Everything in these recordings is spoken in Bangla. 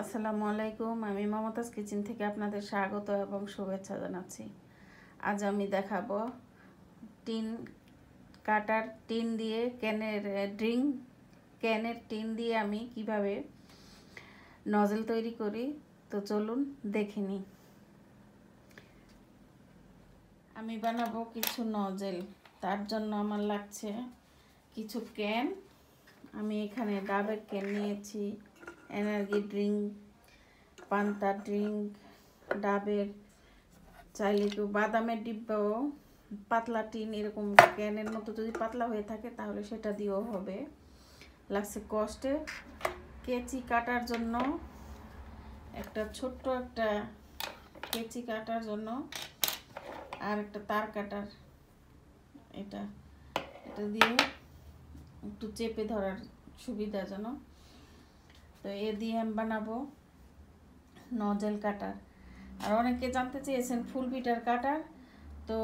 আসসালামু আলাইকুম আমি মমতাজ কিচেন থেকে আপনাদের স্বাগত এবং শুভেচ্ছা জানাচ্ছি আজ আমি দেখাবো টিন কাটার টিন দিয়ে ক্যানের ড্রিঙ্ক ক্যানের টিন দিয়ে আমি কিভাবে নজেল তৈরি করি তো চলুন দেখে নিই আমি বানাবো কিছু নজেল তার জন্য আমার লাগছে কিছু ক্যান আমি এখানে ডাবের ক্যান নিয়েছি এনার্জি ড্রিঙ্ক পান্তা ড্রিঙ্ক ডাবের চাইলে একটু বাদামের ডিব্বাও পাতলা টিন এরকম ক্যানের মতো যদি পাতলা হয়ে থাকে তাহলে সেটা দিয়েও হবে লাগছে কষ্টে কেচি কাটার জন্য একটা ছোট্ট একটা কেচি কাটার জন্য আর একটা তার কাটার এটা এটা দিয়ে একটু চেপে ধরার সুবিধাজনক তো এ দিয়ে আমি বানাবো নজেল কাটার আর অনেকে জানতে চেয়েছেন ফুল পিটার কাটার তো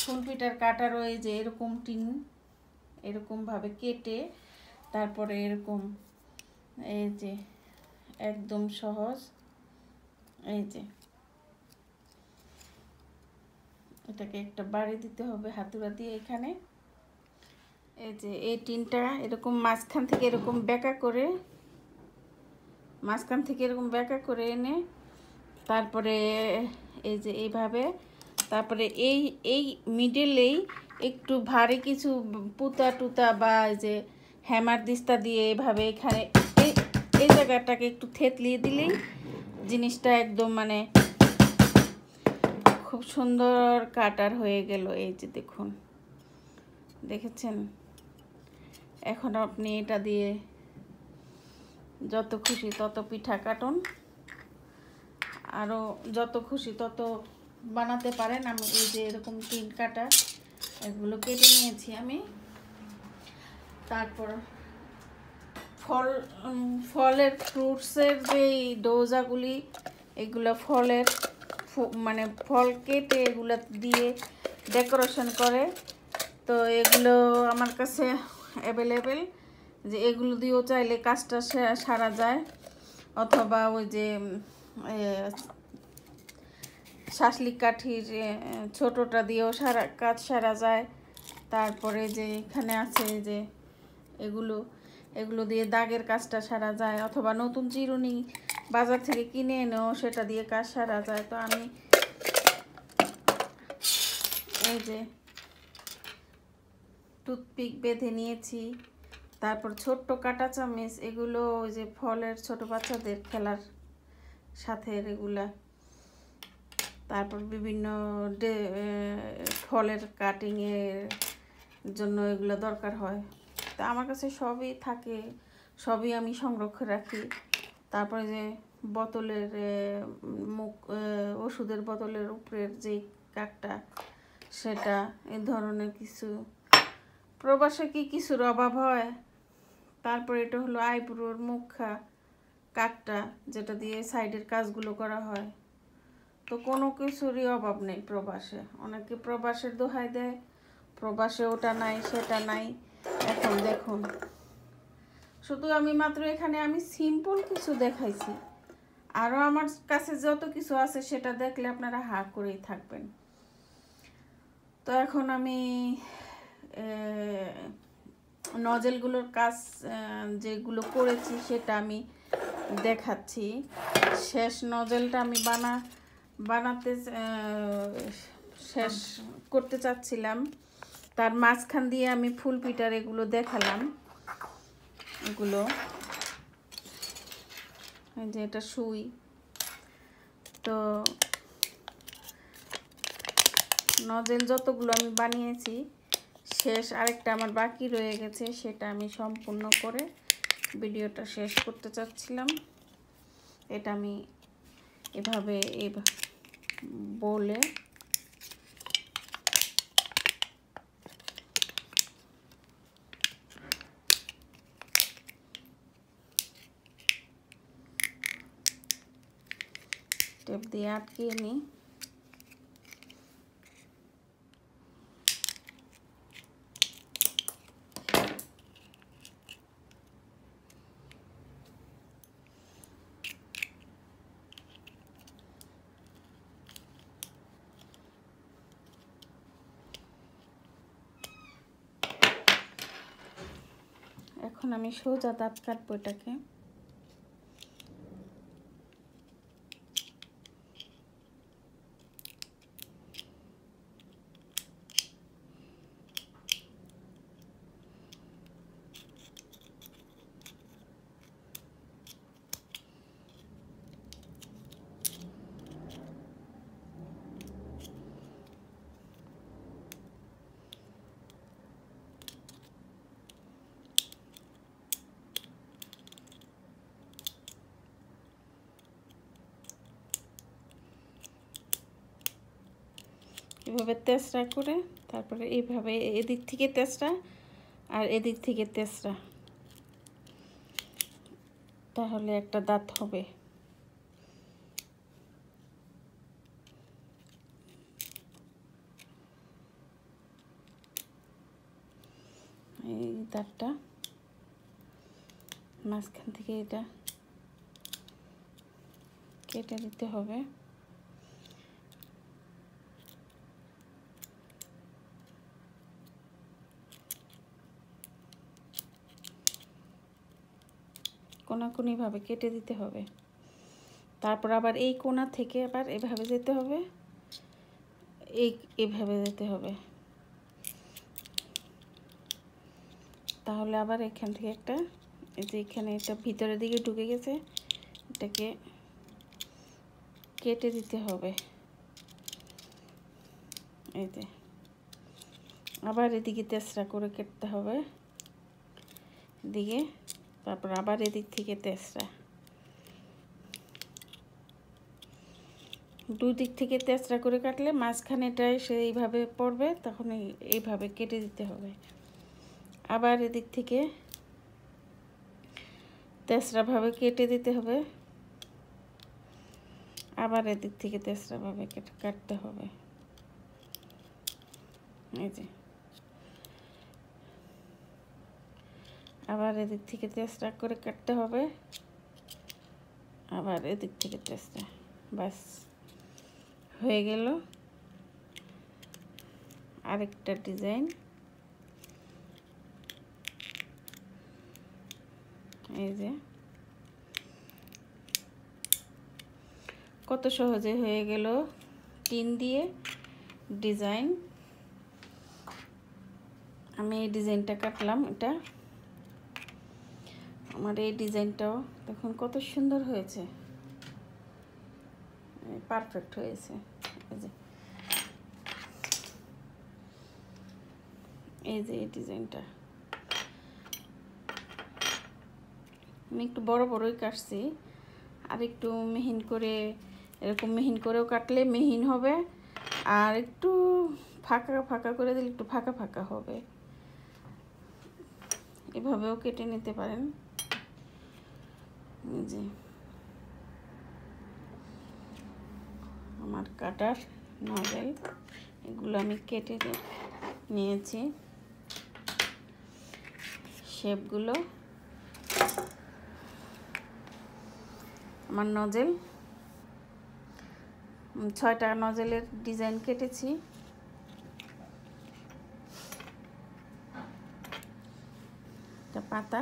ফুল পিটার কাটার ওই যে এরকম টিন এরকমভাবে কেটে তারপরে এরকম এই যে একদম সহজ এই যে এটাকে একটা বাড়ি দিতে হবে হাতুড়া দিয়ে এখানে এই যে এই টিনটা এরকম মাঝখান থেকে এরকম বেঁকা করে মাঝখান থেকে এরকম ব্যাকা করে এনে তারপরে এই যে এইভাবে তারপরে এই এই মিডেলেই একটু ভারী কিছু পুতা টুতা বা যে হ্যামার দিস্তা দিয়ে এভাবে এখানে এই এই জায়গাটাকে একটু থেতলিয়ে দিলেই জিনিসটা একদম মানে খুব সুন্দর কাটার হয়ে গেল এই যে দেখুন দেখেছেন এখন আপনি এটা দিয়ে যত খুশি তত পিঠা কাটুন আরও যত খুশি তত বানাতে পারেন আমি এই যে এরকম তিন কাটা এগুলো কেটে নিয়েছি আমি তারপর ফল ফলের ফ্রুটসের যেই ডোজাগুলি এগুলো ফলের মানে ফল কেটে এগুলো দিয়ে ডেকোরেশন করে তো এগুলো আমার কাছে অ্যাভেলেবেল যে এগুলো দিয়েও চাইলে কাজটা সারা যায় অথবা ওই যে শাসলিক কাঠির ছোটোটা দিয়েও সারা কাজ সারা যায় তারপরে যে এখানে আছে যে এগুলো এগুলো দিয়ে দাগের কাজটা সারা যায় অথবা নতুন চিরুনি বাজার থেকে কিনে এনেও সেটা দিয়ে কাজ সারা যায় তো আমি এই যে টুথপিক বেঁধে নিয়েছি তারপর ছোট্ট কাটা চামচ এগুলো ওই যে ফলের ছোট বাচ্চাদের খেলার সাথে এগুলা তারপর বিভিন্ন ফলের কাটিংয়ের জন্য এগুলো দরকার হয় তা আমার কাছে সবই থাকে সবই আমি সংরক্ষণ রাখি তারপরে যে বোতলের মুখ ওষুধের বোতলের উপরের যে কাকটা সেটা এ ধরনের কিছু প্রবাসে কি কিছুর অভাব হয় তারপর এটা হলো আইব্রোর মুখা কাটটা যেটা দিয়ে সাইডের কাজগুলো করা হয় তো কোনো কিছুরই অভাব নেই প্রবাসে অনেকে প্রবাসের দোহাই দেয় প্রবাসে ওটা নাই সেটা নাই এখন দেখুন শুধু আমি মাত্র এখানে আমি সিম্পল কিছু দেখাইছি আরও আমার কাছে যত কিছু আছে সেটা দেখলে আপনারা হা করেই থাকবেন তো এখন আমি নজেলগুলোর কাজ যেগুলো করেছি সেটা আমি দেখাচ্ছি শেষ নজেলটা আমি বানা বানাতে শেষ করতে চাচ্ছিলাম তার মাঝখান দিয়ে আমি ফুল পিটার এগুলো দেখালাম এগুলো যে এটা সুই তো নজেল যতগুলো আমি বানিয়েছি শেষ আরেকটা আমার বাকি রয়ে গেছে সেটা আমি সম্পূর্ণ করে ভিডিওটা শেষ করতে চাচ্ছিলাম এটা আমি এভাবে বলে টেপ দিয়ে আটকিয়ে নিই এখন আমি সোজা দাঁত কাটবো এটাকে এভাবে তেসরা করে তারপরে এইভাবে এদিক থেকে তেসরা আর এদিক থেকে তেসরা তাহলে একটা দাঁত হবে এই দাঁতটা মাঝখান থেকে এটা কেটে দিতে হবে কোনাকুনিভাবে কেটে দিতে হবে তারপর আবার এই কোনা থেকে আবার এভাবে যেতে হবে এই এভাবে যেতে হবে তাহলে আবার এখান থেকে একটা এই যে এখানে এটা ভিতরের দিকে ঢুকে গেছে এটাকে কেটে দিতে হবে এই যে আবার এদিকে তেসরা করে কেটতে হবে দিকে তারপর আবার এদিক থেকে তেসরা দুই দিক থেকে তেসরা করে কাটলে মাঝখানেটায় সে এইভাবে পড়বে তখন এইভাবে কেটে দিতে হবে আবার এদিক থেকে তেসরাভাবে কেটে দিতে হবে আবার এদিক থেকে তেসরাভাবে কাটতে হবে এই যে আবার এদিক থেকে চেষ্টা করে কাটতে হবে আবার এদিক থেকে চেষ্টা বাস হয়ে গেল আরেকটা ডিজাইন এই যে কত সহজে হয়ে গেল টিন দিয়ে ডিজাইন আমি এই ডিজাইনটা কাটলাম এটা আমার এই ডিজাইনটাও দেখুন কত সুন্দর হয়েছে পারফেক্ট হয়েছে এই যে এই যে এই ডিজাইনটা আমি একটু বড় বড়ই কাটছি আর একটু মেহিন করে এরকম মেহিন করেও কাটলে মেহিন হবে আর একটু ফাঁকা ফাঁকা করে দিলে একটু ফাঁকা ফাঁকা হবে এভাবেও কেটে নিতে পারেন যে আমার কাটার নজেল এগুলো আমি কেটে নিয়েছি শেপগুলো আমার নজেল ছয়টা নজেলের ডিজাইন কেটেছি একটা পাতা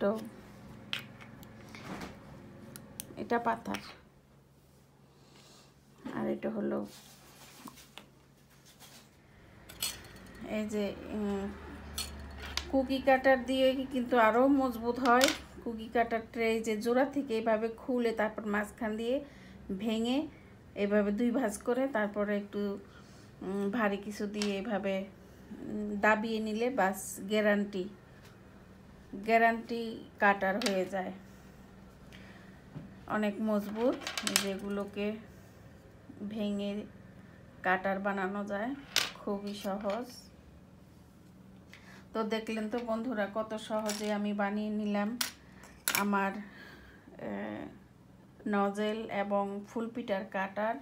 টমেটো এটা পাথার আর এটা হলো এই যে কুকি কাটার দিয়ে কিন্তু আরও মজবুত হয় কুকি কাটার ট্রে যে জোড়া থেকে এভাবে খুলে তারপর মাঝখান দিয়ে ভেঙে এভাবে দুই ভাঁজ করে তারপরে একটু ভারী কিছু দিয়ে এভাবে দাবিয়ে নিলে বাস গ্যারান্টি গ্যারান্টি কাটার হয়ে যায় অনেক মজবুত যেগুলোকে ভেঙে কাটার বানানো যায় খুবই সহজ তো দেখলেন তো বন্ধুরা কত সহজে আমি বানিয়ে নিলাম আমার নজেল এবং ফুলপিটার কাটার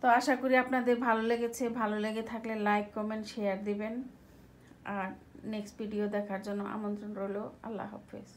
তো আশা করি আপনাদের ভালো লেগেছে ভালো লেগে থাকলে লাইক কমেন্ট শেয়ার দিবেন আর নেক্সট ভিডিও দেখার জন্য আমন্ত্রণ রইল আল্লাহ হাফেজ